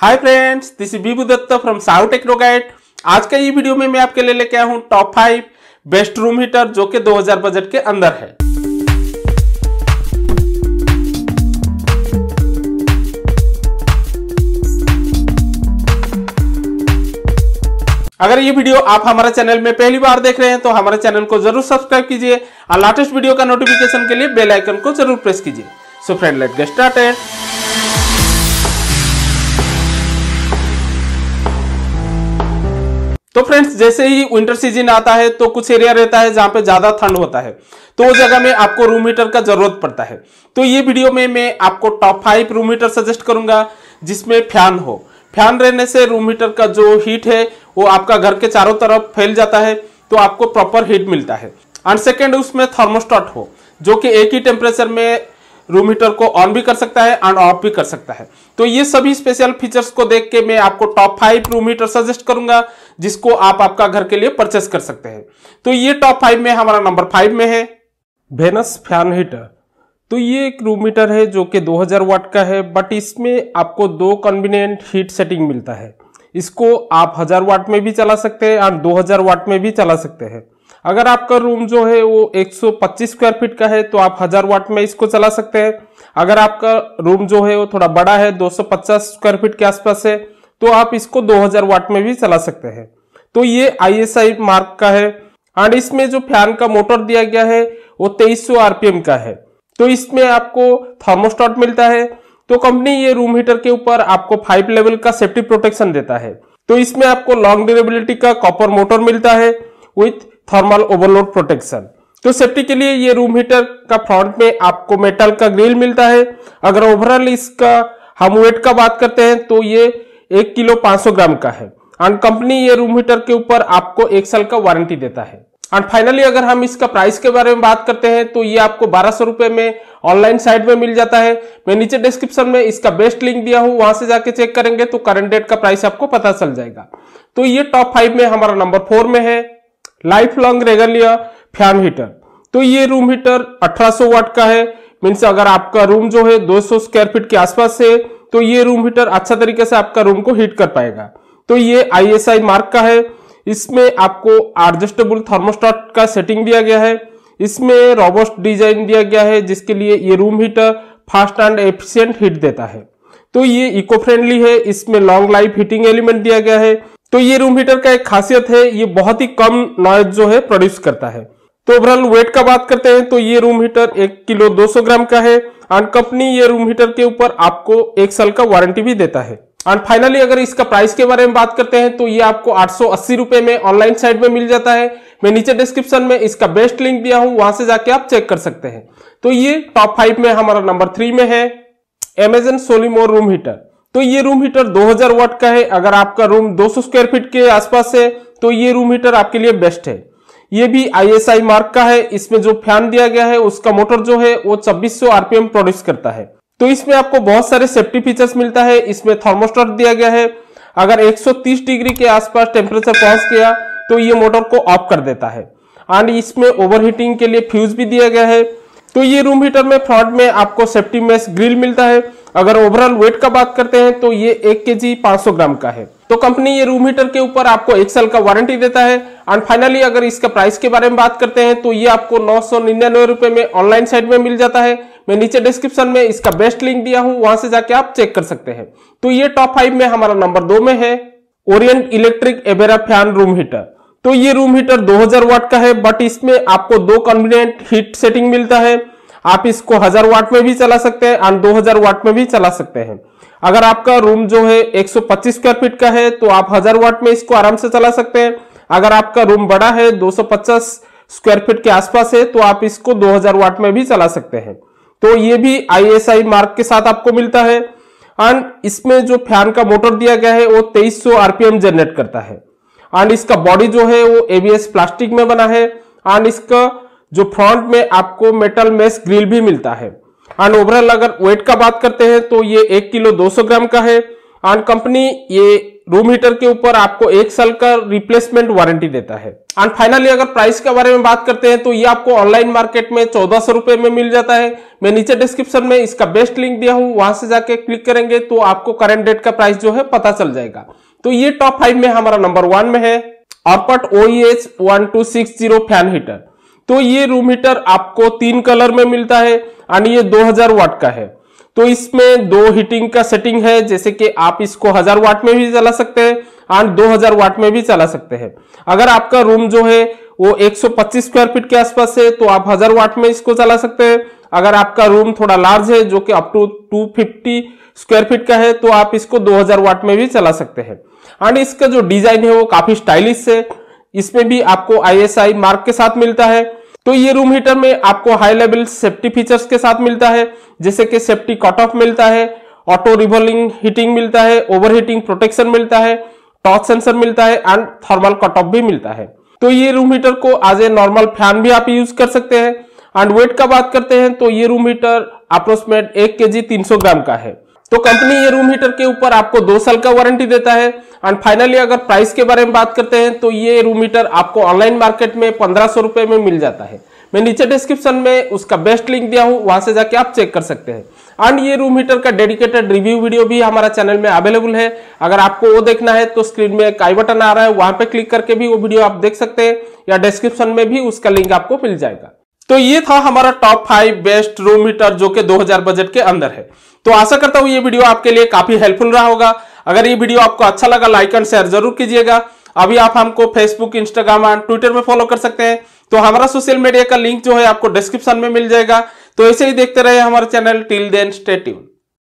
hi friends this is Bibu Dutt from Sahu Technogat आज का ये वीडियो में मैं आपके लिए लेके आया हूँ top five best room heater जो कि 2000 बजट के अंदर है अगर ये वीडियो आप हमारे चैनल में पहली बार देख रहे हैं तो हमारे चैनल को जरूर सब्सक्राइब कीजिए और लेटेस्ट वीडियो का नोटिफिकेशन के लिए बेल आइकन को जरूर प्रेस कीजिए so friend let get started तो फ्रेंड्स जैसे ही विंटर सीजन आता है तो कुछ एरिया रहता है जहां पे ज्यादा ठंड होता है तो उस जगह में आपको रूम हीटर का जरूरत पड़ता है तो ये वीडियो में मैं आपको top five room heater suggest करूंगा जिसमें फैन हो फैन रहने से रूम हीटर का जो हीट है वो आपका घर के चारों तरफ फैल जाता है तो आपको प्रॉपर हीट मिलता है एंड सेकेंड उसमें थर्मोस्टॉट हो जो कि एक ही टेम्परेचर में रूम हीटर को ऑन भी कर सकता है एंड ऑफ भी कर सकता है तो ये सभी स्पेशल फीचर्स को देख के मैं आपको top five room heater suggest करूंगा जिसको आप आपका घर के लिए परचेस कर सकते हैं तो ये टॉप फाइव में हमारा नंबर फाइव में है वेनस फैन हीटर तो ये एक रूम मीटर है जो कि 2000 वाट का है बट इसमें आपको दो कन्वीनियंट हीट सेटिंग मिलता है इसको आप हजार वाट में भी चला सकते हैं और 2000 वाट में भी चला सकते हैं अगर आपका रूम जो है वो 125 स्क्वायर फीट का है तो आप हजार वाट में इसको चला सकते हैं अगर आपका रूम जो है वो थोड़ा बड़ा है 250 स्क्वायर फीट के आसपास है तो आप इसको 2000 वाट में भी चला सकते हैं तो ये आईएसआई मार्क का है एंड इसमें जो फैन का मोटर दिया गया है वो तेईस आरपीएम का है तो इसमें आपको थर्मोस्टॉट मिलता है तो कंपनी ये रूम हीटर के ऊपर आपको फाइव लेवल का सेफ्टी प्रोटेक्शन देता है तो इसमें आपको लॉन्ग ड्यूरेबिलिटी का कॉपर मोटर मिलता है विथ थर्मल ओवरलोड प्रोटेक्शन तो सेफ्टी के लिए ये रूम हीटर का फ्रंट में आपको मेटल का ग्रिल मिलता है अगर ओवरऑल इसका हम वेट का बात करते हैं तो ये एक किलो पांच सौ ग्राम का है एंड कंपनी ये रूम हीटर के ऊपर आपको एक साल का वारंटी देता है एंड फाइनली अगर हम इसका प्राइस के बारे में बात करते हैं तो ये आपको बारह सौ रुपए में ऑनलाइन साइट में मिल जाता है मैं नीचे डिस्क्रिप्शन में इसका बेस्ट लिंक दिया हूं वहां से जाके चेक करेंगे तो करंट डेट का प्राइस आपको पता चल जाएगा तो ये टॉप फाइव में हमारा नंबर फोर में है Lifelong Regan fan heater तो ये रूम हीटर 1800 वाट का है मीन्स अगर आपका रूम जो है 200 स्क्वायर फीट के आसपास है तो ये रूम हीटर अच्छा तरीके से आपका रूम को हीट कर पाएगा तो ये आई मार्क का है इसमें आपको एडजस्टेबल थर्मोस्टॉट का सेटिंग दिया गया है इसमें रोबोस्ट डिजाइन दिया गया है जिसके लिए ये room heater fast and efficient heat देता है तो ये इको फ्रेंडली है इसमें लॉन्ग लाइफ हीटिंग एलिमेंट दिया गया है तो ये रूम हीटर का एक खासियत है ये बहुत ही कम नॉइज जो है प्रोड्यूस करता है तो ओवरऑल वेट का बात करते हैं तो ये रूम हीटर एक किलो 200 ग्राम का है एंड कंपनी ये रूम हीटर के ऊपर आपको एक साल का वारंटी भी देता है एंड फाइनली अगर इसका प्राइस के बारे में बात करते हैं तो ये आपको आठ रुपए में ऑनलाइन साइट में मिल जाता है मैं नीचे डिस्क्रिप्शन में इसका बेस्ट लिंक दिया हूं वहां से जाके आप चेक कर सकते हैं तो ये टॉप फाइव में हमारा नंबर थ्री में है एमेजन सोलिमोर रूम हीटर तो ये रूम हीटर 2000 वाट का है अगर आपका रूम 200 स्क्वायर फीट के आसपास है तो ये रूम हीटर आपके लिए बेस्ट है ये भी आईएसआई मार्क का है इसमें जो फैन दिया गया है उसका मोटर जो है वो 2600 आरपीएम प्रोड्यूस करता है तो इसमें आपको बहुत सारे सेफ्टी फीचर्स मिलता है इसमें थर्मोस्टर दिया गया है अगर एक डिग्री के आसपास टेम्परेचर पहुंच गया तो ये मोटर को ऑफ कर देता है एंड इसमें ओवरहीटिंग के लिए फ्यूज भी दिया गया है तो ये रूम हीटर में फ्रॉड में आपको सेफ्टी मेस ग्रिल मिलता है अगर ओवरऑल वेट का बात करते हैं तो ये एक के जी ग्राम का है तो कंपनी ये रूम हीटर के ऊपर आपको एक साल का वारंटी देता है एंड फाइनली अगर इसका प्राइस के बारे में बात करते हैं तो ये आपको नौ सौ निन्यानवे रुपए में ऑनलाइन साइट में मिल जाता है मैं नीचे डिस्क्रिप्शन में इसका बेस्ट लिंक दिया हूं वहां से जाके आप चेक कर सकते हैं तो ये टॉप फाइव में हमारा नंबर दो में है ओरियंट इलेक्ट्रिक एबेरा फैन रूम हीटर तो ये रूम हीटर 2000 वाट का है बट इसमें आपको दो कन्वीनियंट हीट सेटिंग मिलता है आप इसको हजार वाट में भी चला सकते हैं दो 2000 वाट में भी चला सकते हैं अगर आपका रूम जो है 125 स्क्वायर फीट का है तो आप हजार वाट में इसको आराम से चला सकते हैं अगर आपका रूम बड़ा है 250 स्क्वायर फीट के आसपास है तो आप इसको 2000 वाट में भी चला सकते हैं तो ये भी आई मार्क के साथ आपको मिलता है एंड इसमें जो फैन का मोटर दिया गया है वो तेईस आरपीएम जनरेट करता है एंड इसका बॉडी जो है वो एबीएस प्लास्टिक में बना है एंड इसका जो फ्रंट में आपको मेटल मेस ग्रिल भी मिलता है एंड ओवरऑल अगर वेट का बात करते हैं तो ये एक किलो दो सौ ग्राम का है एंड कंपनी ये रूम हीटर के ऊपर आपको एक साल का रिप्लेसमेंट वारंटी देता है एंड फाइनली अगर प्राइस के बारे में बात करते हैं तो ये आपको ऑनलाइन मार्केट में चौदह सौ रुपए में मिल जाता है मैं नीचे डिस्क्रिप्शन में इसका बेस्ट लिंक दिया हूं वहां से जाके क्लिक करेंगे तो आपको करंट डेट का प्राइस जो है पता चल जाएगा तो ये टॉप फाइव में हमारा नंबर वन में है Orpat O H one two six zero fan heater तो ये रूम हीटर आपको तीन कलर में मिलता है और ये 2000 वाट का है तो इसमें दो हीटिंग का सेटिंग है जैसे कि आप इसको हजार वाट में भी चला सकते हैं और 2000 वाट में भी चला सकते हैं अगर आपका रूम जो है वो 125 स्क्वायर फीट के आसपास है तो आप हजार वाट में इसको चला सकते हैं अगर आपका रूम थोड़ा लार्ज है जो कि up to fifty square feet का है तो आप इसको हजार वाट में भी चला सकते हैं एंड इसका जो डिजाइन है वो काफी स्टाइलिश है इसमें भी आपको आईएसआई मार्क के साथ मिलता है तो ये रूम हीटर में आपको हाई लेवल सेफ्टी फीचर्स के साथ मिलता है जैसे कि सेफ्टी कट ऑफ मिलता है ऑटो रिवॉल्विंग हीटिंग मिलता है ओवर हीटिंग प्रोटेक्शन मिलता है टॉच सेंसर मिलता है एंड थर्मल कट ऑफ भी मिलता है तो ये रूम हीटर को एज ए नॉर्मल फैन भी आप यूज कर सकते हैं एंड वेट का बात करते हैं तो ये रूम हीटर अप्रोक्सीमेट एक के जी तीन सौ ग्राम का है तो कंपनी ये रूम हीटर के ऊपर आपको दो साल का वारंटी देता है एंड फाइनली अगर प्राइस के बारे में बात करते हैं तो ये रूम हीटर आपको ऑनलाइन मार्केट में पंद्रह सौ रुपए में मिल जाता है मैं नीचे डिस्क्रिप्शन में उसका बेस्ट लिंक दिया हूं वहां से जाके आप चेक कर सकते हैं एंड ये रूम हीटर का डेडिकेटेड रिव्यू वीडियो भी हमारा चैनल में अवेलेबल है अगर आपको वो देखना है तो स्क्रीन में एक आई बटन आ रहा है वहां पे क्लिक करके भी वो वीडियो आप देख सकते हैं या डिस्क्रिप्शन में भी उसका लिंक आपको मिल जाएगा तो ये था हमारा top five best room heater जो कि दो बजट के अंदर है तो आशा करता हूं ये वीडियो आपके लिए काफी हेल्पफुल रहा होगा अगर ये वीडियो आपको अच्छा लगा लाइक एंड शेयर जरूर कीजिएगा अभी आप हमको फेसबुक इंस्टाग्राम एंड ट्विटर में फॉलो कर सकते हैं तो हमारा सोशल मीडिया का लिंक जो है आपको डिस्क्रिप्शन में मिल जाएगा तो ऐसे ही देखते रहे हमारे चैनल टिल देन स्टेट्यून